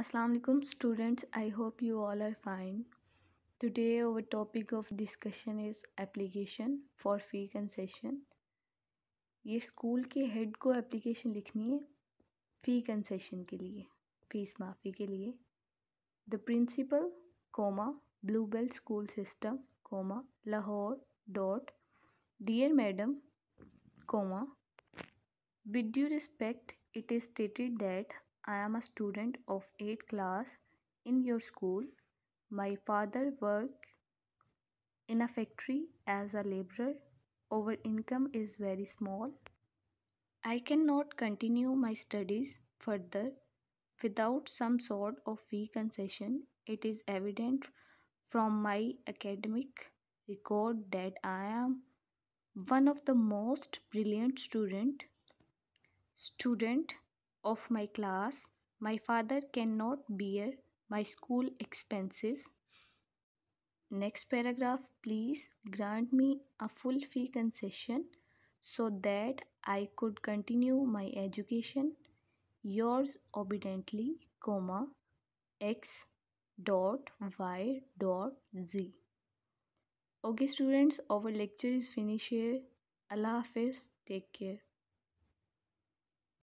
Assalamu alaikum students I hope you all are fine today our topic of discussion is application for fee concession ये school के head को application लिखनी है फ़ी concession के लिए fees माफ़ी के लिए the principal comma Blue Bell School System comma Lahore dot dear madam comma with due respect it is stated that I am a student of 8th class in your school. My father work in a factory as a laborer. Our income is very small. I cannot continue my studies further without some sort of fee concession. It is evident from my academic record that I am one of the most brilliant student student of my class. My father cannot bear my school expenses. Next paragraph, please grant me a full fee concession so that I could continue my education. Yours obediently, comma, x dot y dot z. Okay students, our lecture is finished here. Allah Hafiz. Take care.